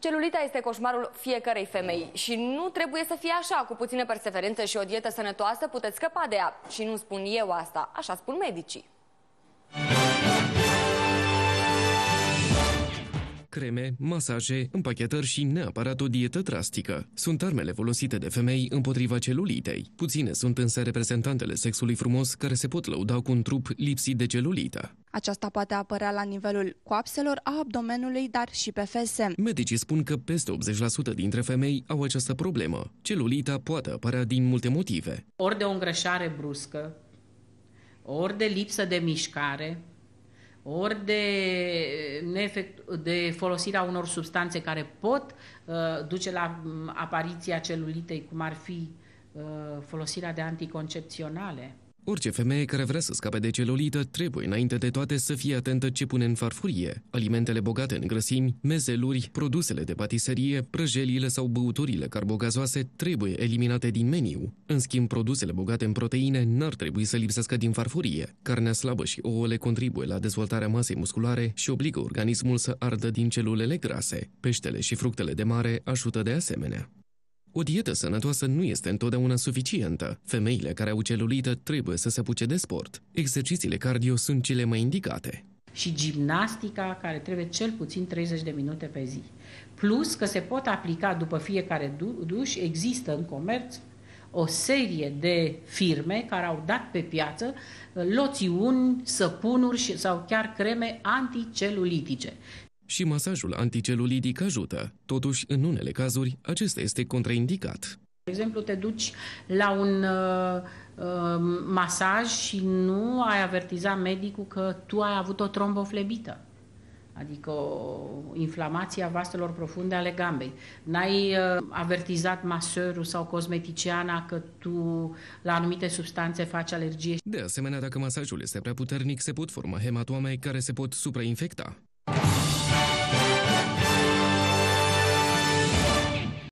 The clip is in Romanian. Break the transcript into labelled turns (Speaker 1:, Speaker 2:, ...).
Speaker 1: Celulita este coșmarul fiecărei femei și nu trebuie să fie așa. Cu puțină perseverență și o dietă sănătoasă puteți scăpa de ea. Și nu spun eu asta, așa spun medicii.
Speaker 2: creme, masaje, împachetări și neapărat o dietă drastică. Sunt armele folosite de femei împotriva celulitei. Puține sunt însă reprezentantele sexului frumos care se pot lăuda cu un trup lipsit de celulită.
Speaker 1: Aceasta poate apărea la nivelul coapselor a abdomenului, dar și pe fese.
Speaker 2: Medicii spun că peste 80% dintre femei au această problemă. Celulita poate apărea din multe motive.
Speaker 1: Ori de o îngrășare bruscă, ori de lipsă de mișcare, ori de, neefect, de folosirea unor substanțe care pot uh, duce la mm, apariția celulitei, cum ar fi uh, folosirea de anticoncepționale.
Speaker 2: Orice femeie care vrea să scape de celulită trebuie înainte de toate să fie atentă ce pune în farfurie. Alimentele bogate în grăsimi, mezeluri, produsele de patiserie, prăjelile sau băuturile carbogazoase trebuie eliminate din meniu. În schimb, produsele bogate în proteine n-ar trebui să lipsească din farfurie. Carnea slabă și ouăle contribuie la dezvoltarea masei musculare și obligă organismul să ardă din celulele grase. Peștele și fructele de mare ajută de asemenea. O dietă sănătoasă nu este întotdeauna suficientă. Femeile care au celulită trebuie să se apuce de sport. Exercițiile cardio sunt cele mai indicate.
Speaker 1: Și gimnastica care trebuie cel puțin 30 de minute pe zi. Plus că se pot aplica după fiecare du- duș, există în comerț o serie de firme care au dat pe piață uh, loțiuni, săpunuri sau chiar creme anticelulitice.
Speaker 2: Și masajul anticelulidic ajută. Totuși, în unele cazuri, acesta este contraindicat.
Speaker 1: De exemplu, te duci la un uh, uh masaj și nu ai avertizat medicul că tu ai avut o tromboflebită adică o inflamație a vaselor profunde ale gambei. N-ai uh, avertizat masărul sau cosmeticiana că tu la anumite substanțe faci alergie.
Speaker 2: De asemenea, dacă masajul este prea puternic, se pot forma hematoame care se pot suprainfecta.